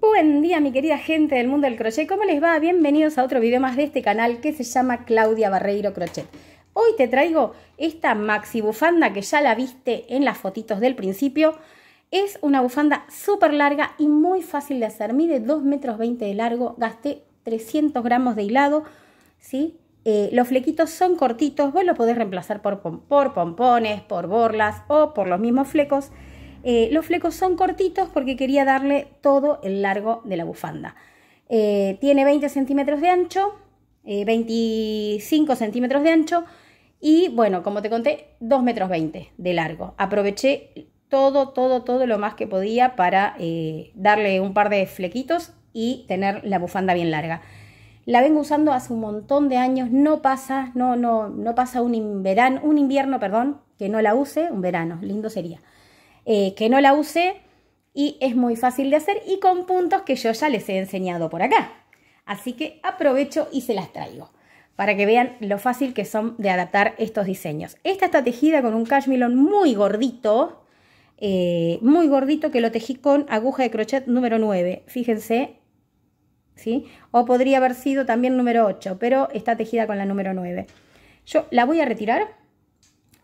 Buen día mi querida gente del mundo del crochet, ¿cómo les va? Bienvenidos a otro video más de este canal que se llama Claudia Barreiro Crochet. Hoy te traigo esta maxi bufanda que ya la viste en las fotitos del principio. Es una bufanda súper larga y muy fácil de hacer, mide 2,20 metros de largo, gasté 300 gramos de hilado, ¿sí? Eh, los flequitos son cortitos, vos lo podés reemplazar por pompones, por borlas o por los mismos flecos. Eh, los flecos son cortitos porque quería darle todo el largo de la bufanda. Eh, tiene 20 centímetros de ancho, 25 eh, centímetros de ancho y bueno, como te conté, 2 metros 20 de largo. Aproveché todo, todo, todo lo más que podía para darle un par de flequitos y tener la bufanda bien larga. La vengo usando hace un montón de años, no pasa, no, no, no pasa un, verano, un invierno, perdón, que no la use, un verano, lindo sería. Eh, que no la usé y es muy fácil de hacer y con puntos que yo ya les he enseñado por acá. Así que aprovecho y se las traigo para que vean lo fácil que son de adaptar estos diseños. Esta está tejida con un cashmilon muy gordito, eh, muy gordito que lo tejí con aguja de crochet número 9. Fíjense, ¿sí? O podría haber sido también número 8, pero está tejida con la número 9. Yo la voy a retirar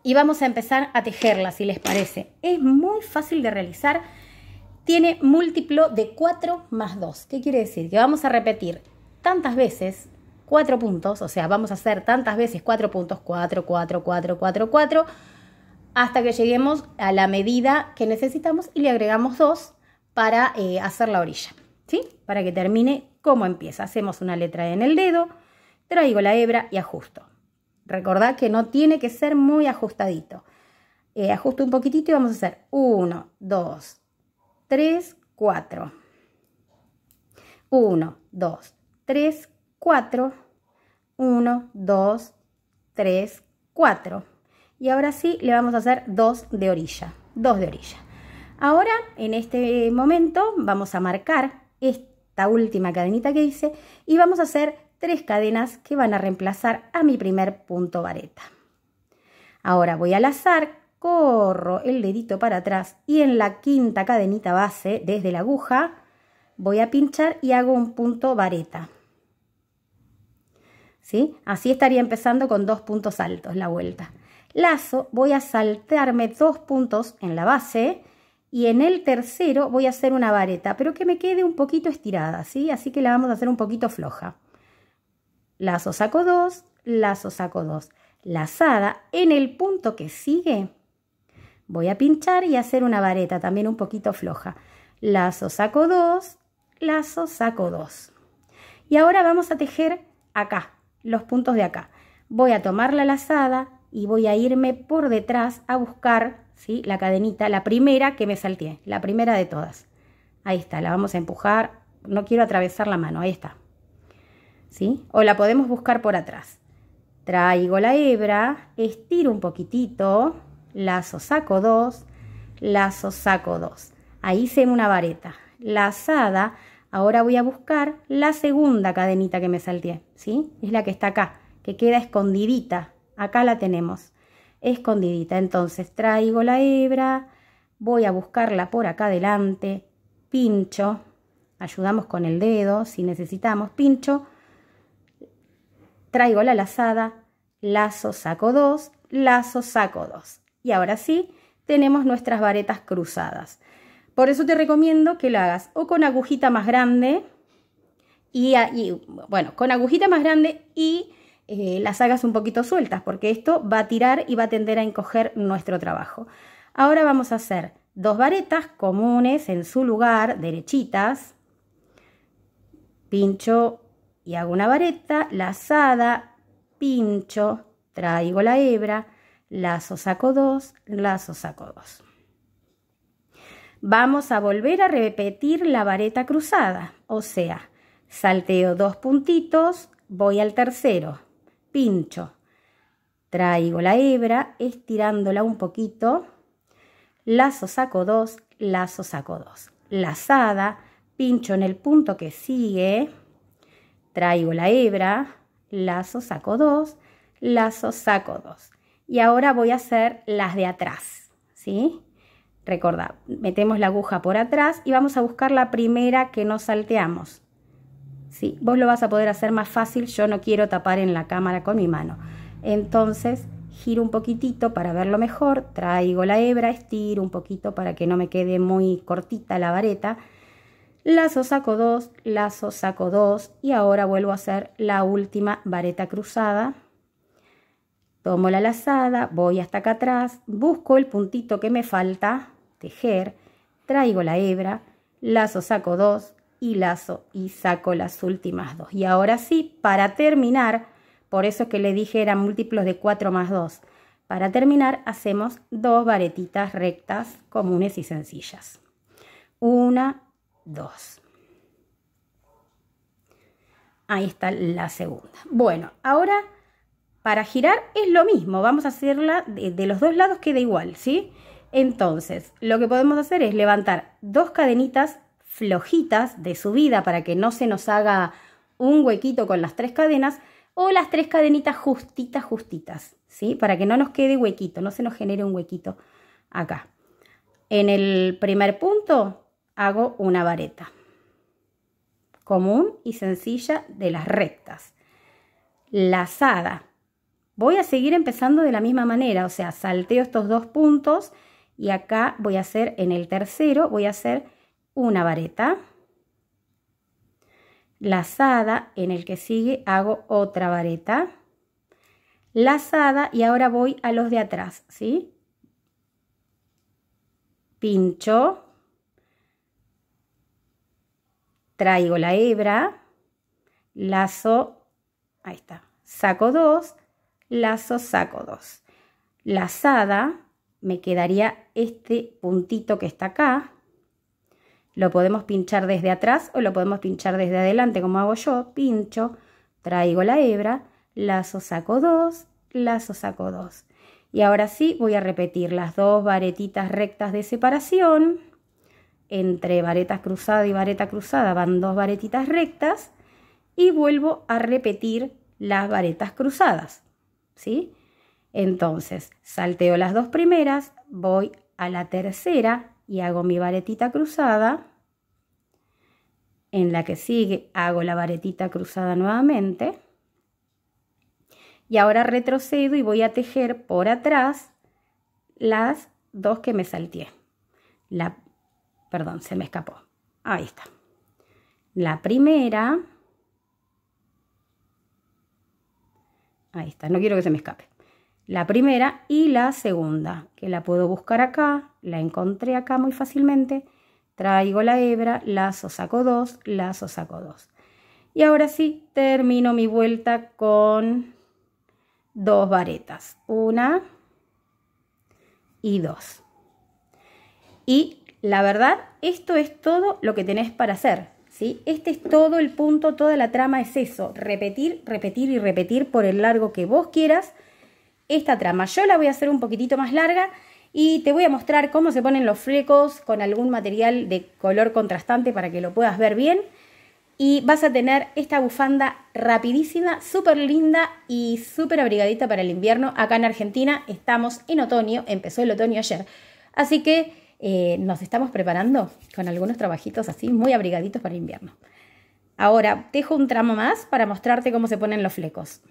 y vamos a empezar a tejerla, si les parece. Es muy fácil de realizar. Tiene múltiplo de 4 más 2. ¿Qué quiere decir? Que vamos a repetir tantas veces 4 puntos, o sea, vamos a hacer tantas veces 4 puntos, 4, 4, 4, 4, 4, hasta que lleguemos a la medida que necesitamos y le agregamos 2 para eh, hacer la orilla, ¿sí? Para que termine como empieza. Hacemos una letra en el dedo, traigo la hebra y ajusto. Recordad que no tiene que ser muy ajustadito. Eh, ajusto un poquitito y vamos a hacer 1, 2, 3, 4. 1, 2, 3, 4. 1, 2, 3, 4. Y ahora sí le vamos a hacer 2 de orilla. 2 de orilla. Ahora, en este momento, vamos a marcar esta última cadenita que hice y vamos a hacer tres cadenas que van a reemplazar a mi primer punto vareta. Ahora voy a lazar, corro el dedito para atrás y en la quinta cadenita base desde la aguja voy a pinchar y hago un punto vareta. ¿Sí? Así estaría empezando con dos puntos altos la vuelta. Lazo, voy a saltarme dos puntos en la base y en el tercero voy a hacer una vareta, pero que me quede un poquito estirada, Así que la vamos a hacer un poquito floja lazo saco 2, lazo saco 2. Lazada en el punto que sigue. Voy a pinchar y hacer una vareta también un poquito floja. Lazo saco 2, lazo saco 2. Y ahora vamos a tejer acá, los puntos de acá. Voy a tomar la lazada y voy a irme por detrás a buscar ¿sí? la cadenita, la primera que me salté, la primera de todas. Ahí está, la vamos a empujar. No quiero atravesar la mano, ahí está. O la podemos buscar por atrás. Traigo la hebra, estiro un poquitito, lazo, saco dos, lazo, saco dos. Ahí hice una vareta. Lazada, ahora voy a buscar la segunda cadenita que me salté, ¿sí? Es la que está acá, que queda escondidita. Acá la tenemos, escondidita. Entonces traigo la hebra, voy a buscarla por acá adelante, pincho, ayudamos con el dedo si necesitamos, pincho, traigo la lazada, lazo, saco dos, lazo, saco dos. Y ahora sí, tenemos nuestras varetas cruzadas. Por eso te recomiendo que lo hagas o con agujita más grande y, bueno, con agujita más grande y eh, las hagas un poquito sueltas, porque esto va a tirar y va a tender a encoger nuestro trabajo. Ahora vamos a hacer dos varetas comunes en su lugar, derechitas. Pincho hago una vareta, lazada, pincho, traigo la hebra, lazo, saco dos, lazo, saco dos, Vamos a volver a repetir la vareta cruzada, o sea, salteo dos puntitos, voy al tercero, pincho, traigo la hebra, estirándola un poquito, lazo, saco dos, lazo, saco dos, lazada, pincho en el punto que sigue, Traigo la hebra, lazo, saco dos, lazo, saco dos Y ahora voy a hacer las de atrás, ¿sí? Recordad, metemos la aguja por atrás y vamos a buscar la primera que nos salteamos. Sí, vos lo vas a poder hacer más fácil, yo no quiero tapar en la cámara con mi mano. Entonces, giro un poquitito para verlo mejor, traigo la hebra, estiro un poquito para que no me quede muy cortita la vareta lazo saco 2, lazo saco 2 y ahora vuelvo a hacer la última vareta cruzada. Tomo la lazada, voy hasta acá atrás, busco el puntito que me falta, tejer, traigo la hebra, lazo saco 2 y lazo y saco las últimas dos. Y ahora sí, para terminar, por eso es que le dije eran múltiplos de 4 más 2. Para terminar hacemos dos varetitas rectas comunes y sencillas. Una 2. Ahí está la segunda. Bueno, ahora para girar es lo mismo. Vamos a hacerla de, los dos lados, queda igual, ¿sí? Entonces, lo que podemos hacer es levantar dos cadenitas flojitas de subida para que no se nos haga un huequito con las tres cadenas o las tres cadenitas justitas, justitas, ¿sí? Para que no nos quede huequito, no se nos genere un huequito acá. En el primer punto hago una vareta común y sencilla de las rectas. Lazada. Voy a seguir empezando de la misma manera, o sea, salteo estos dos puntos y acá voy a hacer en el tercero, voy a hacer una vareta. Lazada, en el que sigue hago otra vareta. Lazada y ahora voy a los de atrás, ¿sí? Pincho, traigo la hebra, lazo, ahí está, saco dos, lazo, saco dos, Lazada, me quedaría este puntito que está acá. Lo podemos pinchar desde atrás o lo podemos pinchar desde adelante, como hago yo. Pincho, traigo la hebra, lazo, saco dos, lazo, saco dos, Y ahora sí voy a repetir las dos varetitas rectas de separación entre varetas cruzadas y vareta cruzada van dos varetitas rectas y vuelvo a repetir las varetas cruzadas, ¿sí? Entonces, salteo las dos primeras, voy a la tercera y hago mi varetita cruzada. En la que sigue hago la varetita cruzada nuevamente. Y ahora retrocedo y voy a tejer por atrás las dos que me salteé. La Perdón, se me escapó. Ahí está. La primera. Ahí está, no quiero que se me escape. La primera y la segunda, que la puedo buscar acá, la encontré acá muy fácilmente. Traigo la hebra, lazo, saco dos, lazo, saco dos. Y ahora sí termino mi vuelta con dos varetas, una y dos. Y la verdad, esto es todo lo que tenés para hacer. ¿sí? Este es todo el punto, toda la trama es eso. Repetir, repetir y repetir por el largo que vos quieras esta trama. Yo la voy a hacer un poquitito más larga y te voy a mostrar cómo se ponen los flecos con algún material de color contrastante para que lo puedas ver bien. Y vas a tener esta bufanda rapidísima, súper linda y súper abrigadita para el invierno. Acá en Argentina estamos en otoño, empezó el otoño ayer. Así que eh, nos estamos preparando con algunos trabajitos así, muy abrigaditos para el invierno. Ahora, dejo un tramo más para mostrarte cómo se ponen los flecos.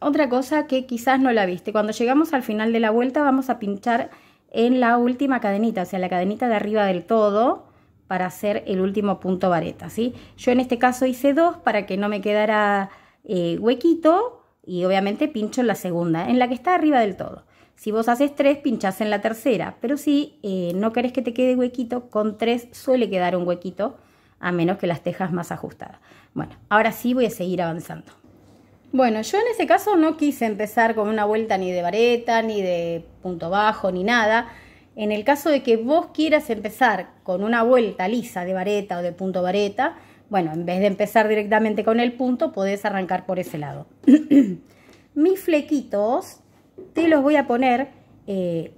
Otra cosa que quizás no la viste, cuando llegamos al final de la vuelta vamos a pinchar en la última cadenita, o sea, la cadenita de arriba del todo, para hacer el último punto vareta, ¿sí? Yo en este caso hice dos para que no me quedara eh, huequito y obviamente pincho en la segunda, en la que está arriba del todo. Si vos haces tres, pinchás en la tercera, pero si eh, no querés que te quede huequito, con tres suele quedar un huequito, a menos que las tejas más ajustadas. Bueno, ahora sí voy a seguir avanzando. Bueno, yo en ese caso no quise empezar con una vuelta ni de vareta, ni de punto bajo, ni nada. En el caso de que vos quieras empezar con una vuelta lisa de vareta o de punto vareta, bueno, en vez de empezar directamente con el punto, podés arrancar por ese lado. Mis flequitos te los voy a poner, eh,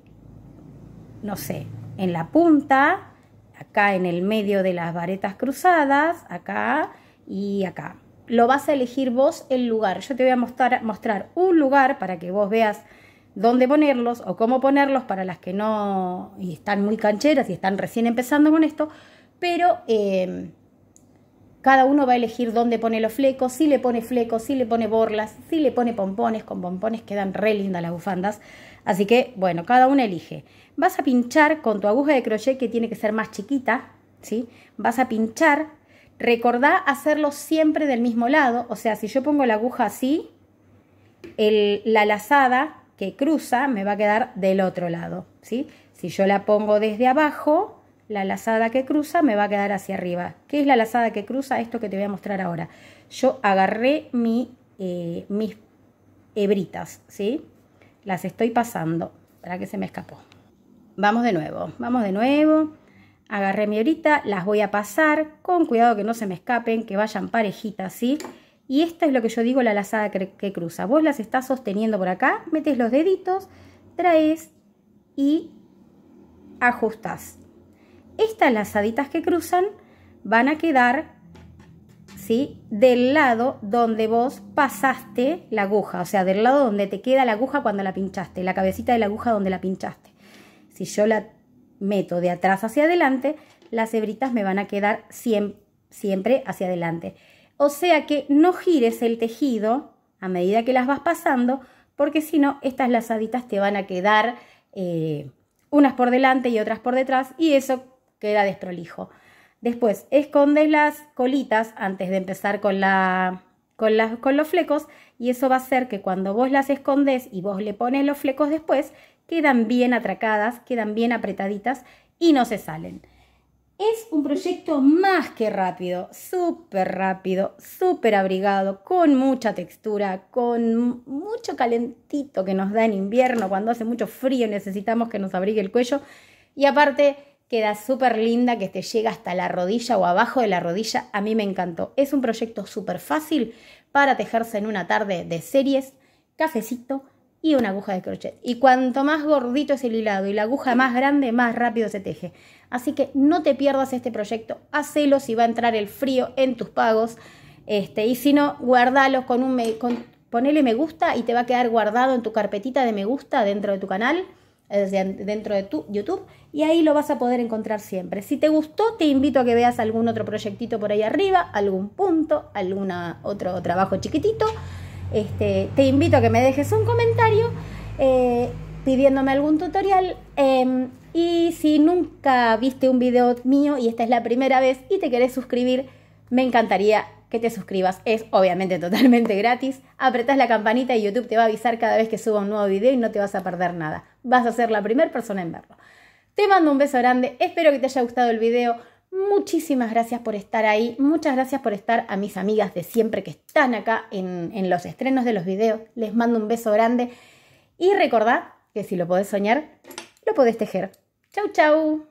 no sé, en la punta, acá en el medio de las varetas cruzadas, acá y acá. Lo vas a elegir vos el lugar. Yo te voy a mostrar, mostrar un lugar para que vos veas dónde ponerlos o cómo ponerlos para las que no y están muy cancheras y están recién empezando con esto, pero eh, cada uno va a elegir dónde pone los flecos, si le pone flecos, si le pone borlas, si le pone pompones, con pompones quedan re lindas las bufandas. Así que, bueno, cada uno elige. Vas a pinchar con tu aguja de crochet que tiene que ser más chiquita, ¿sí? Vas a pinchar. Recordá hacerlo siempre del mismo lado, o sea, si yo pongo la aguja así, la lazada que cruza me va a quedar del otro lado, ¿sí? Si yo la pongo desde abajo, la lazada que cruza me va a quedar hacia arriba. ¿Qué es la lazada que cruza? Esto que te voy a mostrar ahora. Yo agarré mi, eh, mis hebritas, ¿sí? Las estoy pasando, para que se me escapó. Vamos de nuevo, vamos de nuevo. Agarré mi hebrita, las voy a pasar, con cuidado que no se me escapen, que vayan parejitas, ¿sí? Y esto es lo que yo digo, la lazada que, cruza. Vos las estás sosteniendo por acá, metes los deditos, traes y ajustas estas lazaditas que cruzan van a quedar ¿sí? del lado donde vos pasaste la aguja, o sea, del lado donde te queda la aguja cuando la pinchaste, la cabecita de la aguja donde la pinchaste. Si yo la meto de atrás hacia adelante, las hebritas me van a quedar siempre, hacia adelante. O sea que no gires el tejido a medida que las vas pasando, porque si no, estas lazaditas te van a quedar eh, unas por delante y otras por detrás, y eso queda desprolijo. Después, escondes las colitas antes de empezar con, la, con, con los flecos y eso va a hacer que cuando vos las escondes y vos le pones los flecos después, quedan bien atracadas, quedan bien apretaditas y no se salen. Es un proyecto más que rápido, súper rápido, súper abrigado, con mucha textura, con mucho calentito que nos da en invierno, cuando hace mucho frío necesitamos que nos abrigue el cuello. Y aparte, queda súper linda, que te llega hasta la rodilla o abajo de la rodilla. A mí me encantó. Es un proyecto súper fácil para tejerse en una tarde de series, cafecito y una aguja de crochet. Y cuanto más gordito es el hilado y la aguja más grande, más rápido se teje. Así que no te pierdas este proyecto, hacelo si va a entrar el frío en tus pagos. Este, y si no, guardalo con un... ponele me gusta y te va a quedar guardado en tu carpetita de me gusta dentro de tu canal dentro de tu YouTube y ahí lo vas a poder encontrar siempre. Si te gustó, te invito a que veas algún otro proyectito por ahí arriba, algún punto, algún otro trabajo chiquitito. Este, te invito a que me dejes un comentario eh, pidiéndome algún tutorial. Em, y si nunca viste un video mío y esta es la primera vez y te querés suscribir, me encantaría que te suscribas. Es obviamente totalmente gratis. Apretas la campanita y YouTube te va a avisar cada vez que suba un nuevo video y no te vas a perder nada. Vas a ser la primera persona en verlo. Te mando un beso grande. Espero que te haya gustado el video. Muchísimas gracias por estar ahí. Muchas gracias por estar a mis amigas de siempre que están acá en, los estrenos de los videos. Les mando un beso grande. Y recordad que si lo podés soñar, lo podés tejer. Chau, chau.